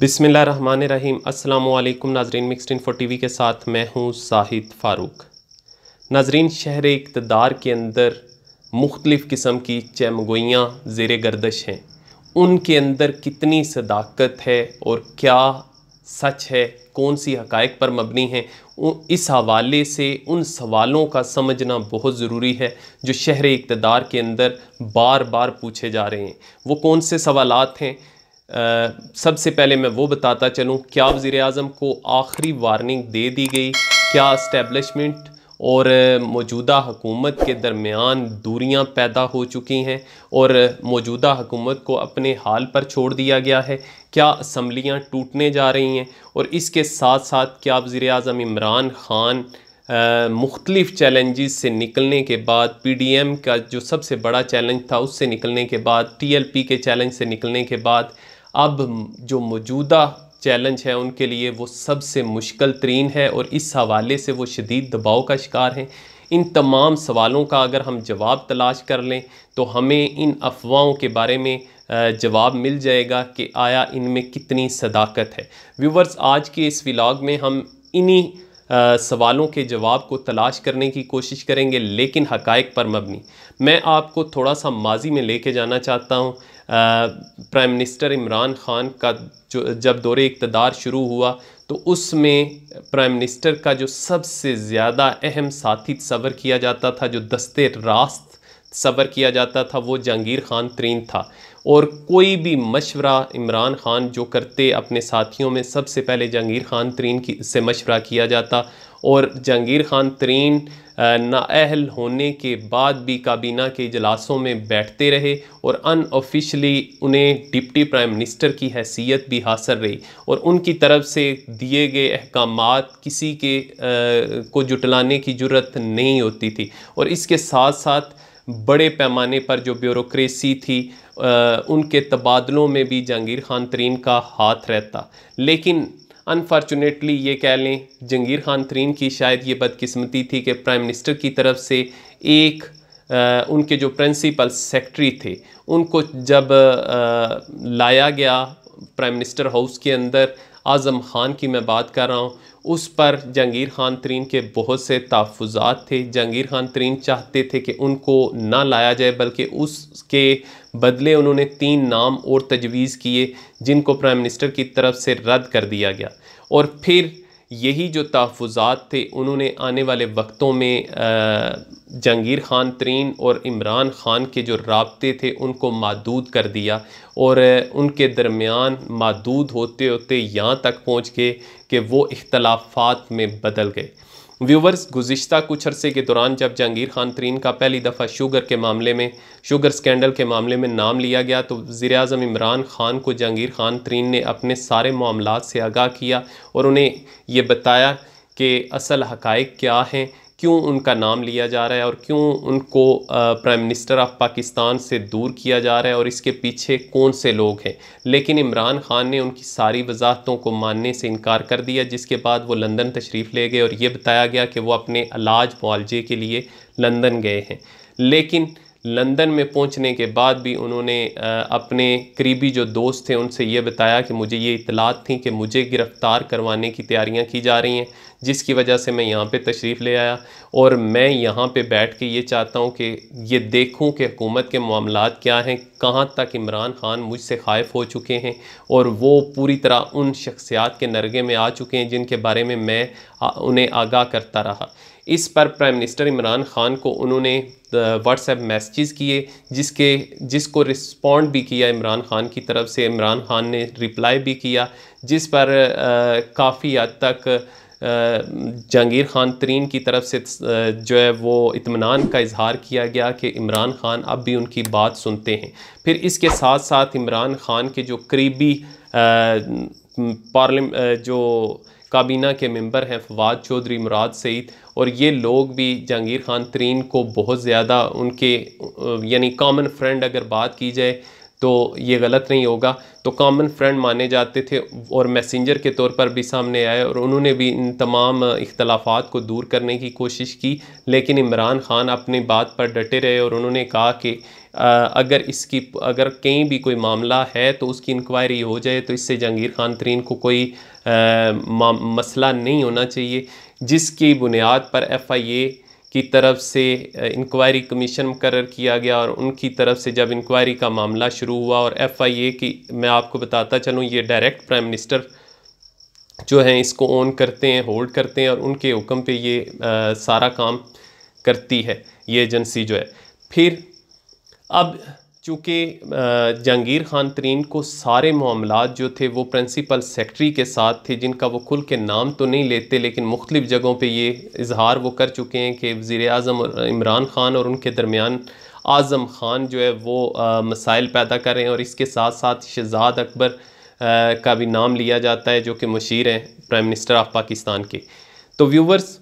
बिसमिल्ल run रहीम अल्लाम नाजरीन mixed in four we के साथ मैं हूँ साहिद फ़ारूक नाजरीन शहर इकतदार के अंदर मुख्तलफ़ किस्म की चमगोइयाँ ज़ेर गर्दश हैं उनके अंदर कितनी सदाकत है और क्या सच है कौन सी हक़ पर मबनी है इस हवाले से उन सवालों का समझना बहुत ज़रूरी है जो शहर इकतदार के अंदर बार बार पूछे जा रहे हैं वो कौन से सवालत हैं सबसे पहले मैं वो बताता चलूँ क्या वजीर अजम को आखिरी वार्निंग दे दी गई क्या इस्टेबलिशमेंट और मौजूदा हकूमत के दरमियान दूरियां पैदा हो चुकी हैं और मौजूदा हकूमत को अपने हाल पर छोड़ दिया गया है क्या असम्बलियाँ टूटने जा रही हैं और इसके साथ साथ क्या वज़ी अजम इमरान ख़ान मुख्तलिफ़ चैलेंजेस से निकलने के बाद पी डी एम का जो सबसे बड़ा चैलेंज था उससे निकलने के बाद टी एल पी के चैलेंज से निकलने के बाद अब जो मौजूदा चैलेंज है उनके लिए वो सबसे मुश्किल तरीन है और इस हवाले से वो शदीद दबाव का शिकार हैं इन तमाम सवालों का अगर हम जवाब तलाश कर लें तो हमें इन अफवाहों के बारे में जवाब मिल जाएगा कि आया इनमें कितनी सदाकत है व्यूवर्स आज के इस व्लाग में हम इन्हीं सवालों के जवाब को तलाश करने की कोशिश करेंगे लेकिन हकायक पर मबनी मैं आपको थोड़ा सा माजी में लेके जाना चाहता हूँ प्राइम मिनिस्टर इमरान खान का जो जब दौरे इकतदार शुरू हुआ तो उसमें प्राइम मिनिस्टर का जो सबसे ज़्यादा अहम साथी सबर किया जाता था जो दस्ते रास्त सबर किया जाता था वो जहांगीर खान तरीन था और कोई भी मशवरा इमरान खान जो करते अपने साथियों में सबसे पहले जहांगीर खान तरीन की से मशवरा किया जाता और जहांगीर खान तरीन नाअहल होने के बाद भी काबीना के इजलासों में बैठते रहे और अनऑफिशली उन्हें डिप्टी प्राइम मिनिस्टर की हैसियत भी हासिल रही और उनकी तरफ से दिए गए अहकाम किसी के आ, को जुटलाने की जरूरत नहीं होती थी और इसके साथ साथ बड़े पैमाने पर जो ब्यूरोक्रेसी थी आ, उनके तबादलों में भी जहांगीर खान तरीन का हाथ रहता लेकिन अनफॉर्चुनेटली ये कह लें जंगीर खान तरीन की शायद ये बदकिस्मती थी कि प्राइम मिनिस्टर की तरफ से एक आ, उनके जो प्रिंसिपल सेक्रेटरी थे उनको जब आ, लाया गया प्राइम मिनिस्टर हाउस के अंदर आज़म खान की मैं बात कर रहा हूँ उस पर जंगीर खान तरीन के बहुत से तहफ़ात थे जंगीर खान तरीन चाहते थे कि उनको ना लाया जाए बल्कि उसके बदले उन्होंने तीन नाम और तजवीज़ किए जिनको प्राइम मिनिस्टर की तरफ से रद्द कर दिया गया और फिर यही जो तहफ़ात थे उन्होंने आने वाले वक्तों में जहांगीर ख़ान तरीन और इमरान ख़ान के जो रबते थे उनको मदूद कर दिया और उनके दरमियान मदूद होते होते यहाँ तक पहुँच गए कि वो इख्तलाफात में बदल गए व्यूवर्स गुज्तर कुछ अरसे के दौरान जब जहांगीर खान तरीन का पहली दफ़ा शुगर के मामले में शुगर स्कैंडल के मामले में नाम लिया गया तो वज़ी अजम इमरान खान को जहांगीर खान तरीन ने अपने सारे मामला से आगाह किया और उन्हें ये बताया कि असल हक़ क्या हैं क्यों उनका नाम लिया जा रहा है और क्यों उनको प्राइम मिनिस्टर ऑफ पाकिस्तान से दूर किया जा रहा है और इसके पीछे कौन से लोग हैं लेकिन इमरान खान ने उनकी सारी वजाहतों को मानने से इनकार कर दिया जिसके बाद वो लंदन तशरीफ़ ले गए और ये बताया गया कि वो अपने इलाज मुआवजे के लिए लंदन गए हैं लेकिन लंदन में पहुंचने के बाद भी उन्होंने अपने करीबी जो दोस्त थे उनसे ये बताया कि मुझे ये इतलात थी कि मुझे गिरफ़्तार करवाने की तैयारियां की जा रही हैं जिसकी वजह से मैं यहाँ पे तशरीफ़ ले आया और मैं यहाँ पे बैठ के ये चाहता हूँ कि ये देखूँ कि हुकूमत के मामला क्या हैं कहाँ तक इमरान ख़ान मुझसे खायफ हो चुके हैं और वो पूरी तरह उन शख्सियात के नरगे में आ चुके हैं जिनके बारे में मैं उन्हें आगाह करता रहा इस पर प्राइम मिनिस्टर इमरान ख़ान को उन्होंने व्हाट्सएप मैसेजेस किए जिसके जिसको रिस्पॉन्ड भी किया इमरान खान की तरफ से इमरान खान ने रिप्लाई भी किया जिस पर काफ़ी हद तक जहांगीर खान तरीन की तरफ से जो है वो इतमान का इजहार किया गया कि इमरान खान अब भी उनकी बात सुनते हैं फिर इसके साथ साथ इमरान खान के जो करीबी पार्लिम जो काबीना के मेंबर हैं फवाद चौधरी मुराद सईद और ये लोग भी जहांगीर खान तरीन को बहुत ज़्यादा उनके यानी कॉमन फ्रेंड अगर बात की जाए तो ये गलत नहीं होगा तो कॉमन फ्रेंड माने जाते थे और मैसेंजर के तौर पर भी सामने आए और उन्होंने भी इन तमाम इख्तलाफा को दूर करने की कोशिश की लेकिन इमरान खान अपनी बात पर डटे रहे और उन्होंने कहा कि अगर इसकी अगर कहीं भी कोई मामला है तो उसकी इंक्वायरी हो जाए तो इससे जहांगीर खान तरीन को कोई आ, मसला नहीं होना चाहिए जिसकी बुनियाद पर एफ़ आई ए की तरफ से इंक्वायरी कमीशन मुकर किया गया और उनकी तरफ से जब इंक्वायरी का मामला शुरू हुआ और एफ़ आई ए की मैं आपको बताता चलूँ ये डायरेक्ट प्राइम मिनिस्टर जो हैं इसको ऑन करते हैं होल्ड करते हैं और उनके हुक्म पे ये आ, सारा काम करती है ये एजेंसी जो है फिर अब चूँकि जहांगीर ख़ान तरीन को सारे मामला जो थे वो प्रिंसिपल सेक्रटरी के साथ थे जिनका वो खुल के नाम तो नहीं लेते लेकिन मुख्तलिफ़ जगहों पर ये इजहार वो कर चुके हैं कि वज़ी अजम इमरान ख़ान और उनके दरमियान आज़म ख़ान जो है वो मसाइल पैदा कर रहे हैं और इसके साथ साथ शहजाद अकबर आ, का भी नाम लिया जाता है जो कि मशीर हैं प्राइम मिनिस्टर ऑफ पाकिस्तान के तो व्यूवर्स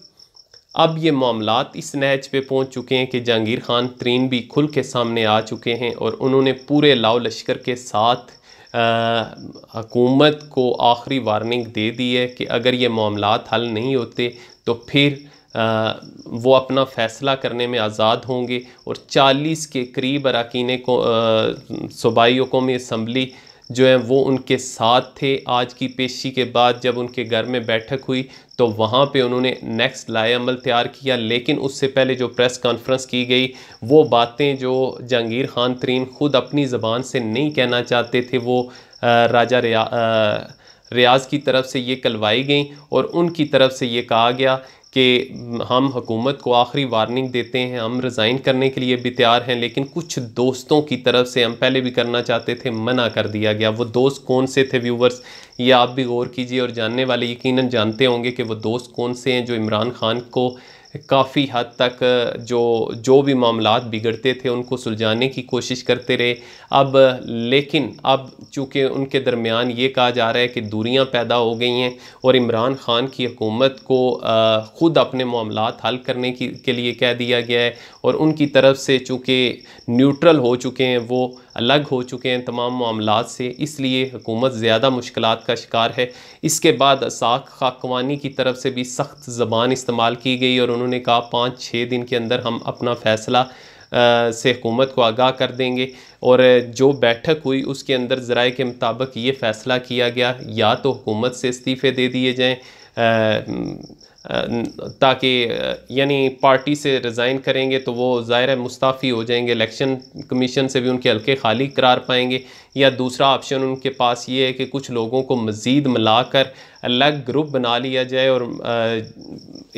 अब ये मामला इस नहज पे पहुंच चुके हैं कि जहांगीर खान तरीन भी खुल के सामने आ चुके हैं और उन्होंने पूरे लाओ लश्कर के साथ हकूमत को आखिरी वार्निंग दे दी है कि अगर ये मामला हल नहीं होते तो फिर आ, वो अपना फ़ैसला करने में आज़ाद होंगे और 40 के करीब अरकान को सूबाई कौमी इसम्बली जो हैं वो उनके साथ थे आज की पेशी के बाद जब उनके घर में बैठक हुई तो वहाँ पे उन्होंने नेक्स्ट लाएमल तैयार किया लेकिन उससे पहले जो प्रेस कॉन्फ्रेंस की गई वो बातें जो जहांगीर खान तरीन ख़ुद अपनी ज़बान से नहीं कहना चाहते थे वो राजा रिया रियाज की तरफ से ये कलवाई गई और उनकी तरफ से ये कहा गया कि हम हुकूमत को आखिरी वार्निंग देते हैं हम रिज़ाइन करने के लिए भी तैयार हैं लेकिन कुछ दोस्तों की तरफ से हम पहले भी करना चाहते थे मना कर दिया गया वो दोस्त कौन से थे व्यूवर्स ये आप भी गौर कीजिए और जानने वाले यकीन जानते होंगे कि वो दोस्त कौन से हैं जो इमरान खान को काफ़ी हद तक जो जो भी मामला बिगड़ते थे उनको सुलझाने की कोशिश करते रहे अब लेकिन अब चूँकि उनके दरमियान ये कहा जा रहा है कि दूरियाँ पैदा हो गई हैं और इमरान ख़ान की हुकूमत को ख़ुद अपने मामला हल करने की के लिए कह दिया गया है और उनकी तरफ से चूँकि न्यूट्रल हो चुके हैं वो अलग हो चुके हैं तमाम मामला से इसलिए हुकूमत ज़्यादा मुश्किल का शिकार है इसके बाद साख खाकवानी की तरफ से भी सख्त ज़बान इस्तेमाल की गई और उन्होंने कहा पाँच छः दिन के अंदर हम अपना फ़ैसला से हुकूमत को आगाह कर देंगे और जो बैठक हुई उसके अंदर ज़राए के मुताबिक ये फ़ैसला किया गया या तो हुकूमत से इस्तीफ़े दे दिए जाएँ ताकि यानी पार्टी से रिज़ाइन करेंगे तो वो ज़ाहिर मुस्ताफ़ी हो जाएंगे इलेक्शन कमीशन से भी उनके हल्के खाली करार पाएंगे या दूसरा ऑप्शन उनके पास ये है कि कुछ लोगों को मज़ीद मिलाकर अलग ग्रुप बना लिया जाए और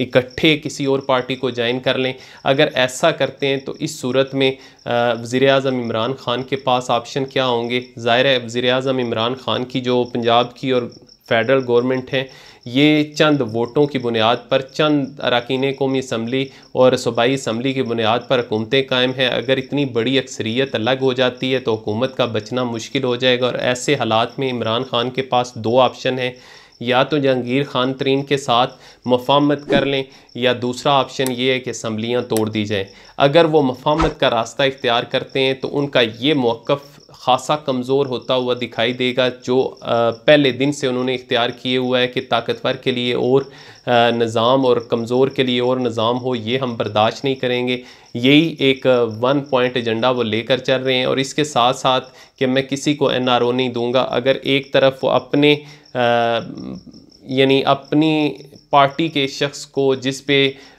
इकट्ठे किसी और पार्टी को ज्वाइन कर लें अगर ऐसा करते हैं तो इस सूरत में वज़ी अजम इमरान ख़ान के पास ऑप्शन क्या होंगे ज़ाहिर वज़ी अजम इमरान ख़ान की जो पंजाब की और फेडरल गवर्नमेंट है ये चंद वोटों की बुनियाद पर चंद अरकान कौमी इसम्बली और सूबाई इसम्बली की बुनियाद पर हुकूमतें कायम हैं अगर इतनी बड़ी अक्सरीत अलग हो जाती है तो हुकूमत का बचना मुश्किल हो जाएगा और ऐसे हालात में इमरान खान के पास दो ऑप्शन हैं या तो जहांगीर खान तरीन के साथ मफामत कर लें या दूसरा ऑप्शन ये है कि असम्बलियाँ तोड़ दी जाएँ अगर वो मफामत का रास्ता इख्तियार करते हैं तो उनका ये मौक़ खासा कमज़ोर होता हुआ दिखाई देगा जो पहले दिन से उन्होंने इख्तियार किए हुआ है कि ताकतवर के लिए और निज़ाम और कमज़ोर के लिए और निज़ाम हो ये हम बर्दाश्त नहीं करेंगे यही एक वन पॉइंट एजेंडा वो लेकर चल रहे हैं और इसके साथ साथ कि मैं किसी को एन नहीं दूंगा अगर एक तरफ वो अपने यानी अपनी पार्टी के शख्स को जिस पे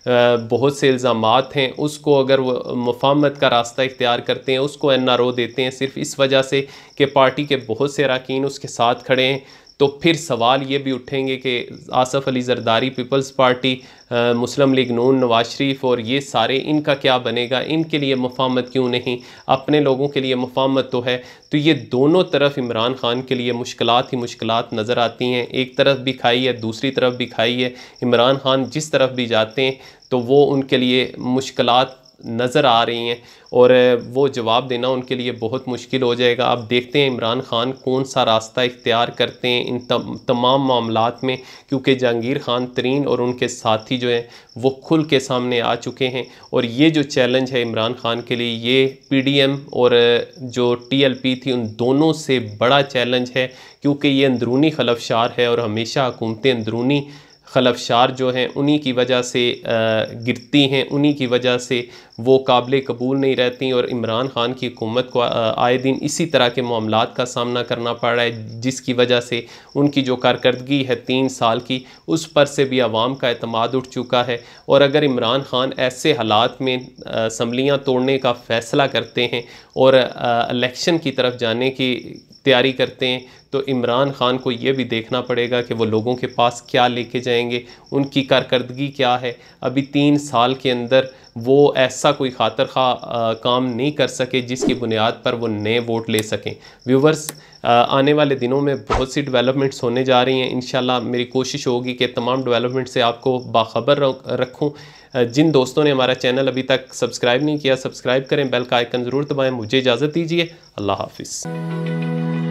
बहुत से इल्ज़ाम हैं उसको अगर वो मफामत का रास्ता इख्तियार करते हैं उसको एन आर ओ देते हैं सिर्फ इस वजह से कि पार्टी के बहुत से अरकान उसके साथ खड़े हैं तो फिर सवाल ये भी उठेंगे कि Asif Ali Zardari Peoples Party Muslim League नून नवाज शरीफ और ये सारे इनका क्या बनेगा इनके लिए मफामत क्यों नहीं अपने लोगों के लिए मफामत तो है तो ये दोनों तरफ इमरान खान के लिए मुश्किल ही मुश्किल नज़र आती हैं एक तरफ भी खाई है दूसरी तरफ भी खाई है इमरान खान जिस तरफ भी जाते हैं तो वो उनके लिए मुश्किल नज़र आ रही हैं और वो जवाब देना उनके लिए बहुत मुश्किल हो जाएगा आप देखते हैं इमरान खान कौन सा रास्ता इख्तियार करते हैं इन तम, तमाम मामला में क्योंकि जहांगीर खान तरीन और उनके साथी जो हैं वो खुल के सामने आ चुके हैं और ये जो चैलेंज है इमरान खान के लिए ये एम और जो पी थी उन दोनों से बड़ा चैलेंज है क्योंकि ये अंदरूनी खलफशार है और हमेशा हुकूमतें अंदरूनी खलफशार जो हैं उन्हीं की वजह से गिरती हैं उन्हीं की वजह से वो काबिल कबूल नहीं रहती और इमरान ख़ान की हुकूमत को आए दिन इसी तरह के मामला का सामना करना पड़ रहा है जिसकी वजह से उनकी जो कारकर्दगी है तीन साल की उस पर से भी आवाम का अतमाद उठ चुका है और अगर इमरान ख़ान ऐसे हालात में असम्बलियाँ तोड़ने का फ़ैसला करते हैं और इलेक्शन की तरफ जाने की तैयारी करते हैं तो इमरान ख़ान को ये भी देखना पड़ेगा कि वो लोगों के पास क्या लेके जाएँ जाएंगे उनकी कारकर्दगी क्या है अभी तीन साल के अंदर वो ऐसा कोई खातर खा काम नहीं कर सके जिसकी बुनियाद पर वो नए वोट ले सकें व्यूवर्स आने वाले दिनों में बहुत सी डेवलपमेंट्स होने जा रही हैं इन मेरी कोशिश होगी कि तमाम डेवलपमेंट से आपको बाखबर रखूँ जिन दोस्तों ने हमारा चैनल अभी तक सब्सक्राइब नहीं किया सब्सक्राइब करें बेल का आइकन ज़रूर दबाएं मुझे इजाज़त दीजिए अल्लाह हाफिज़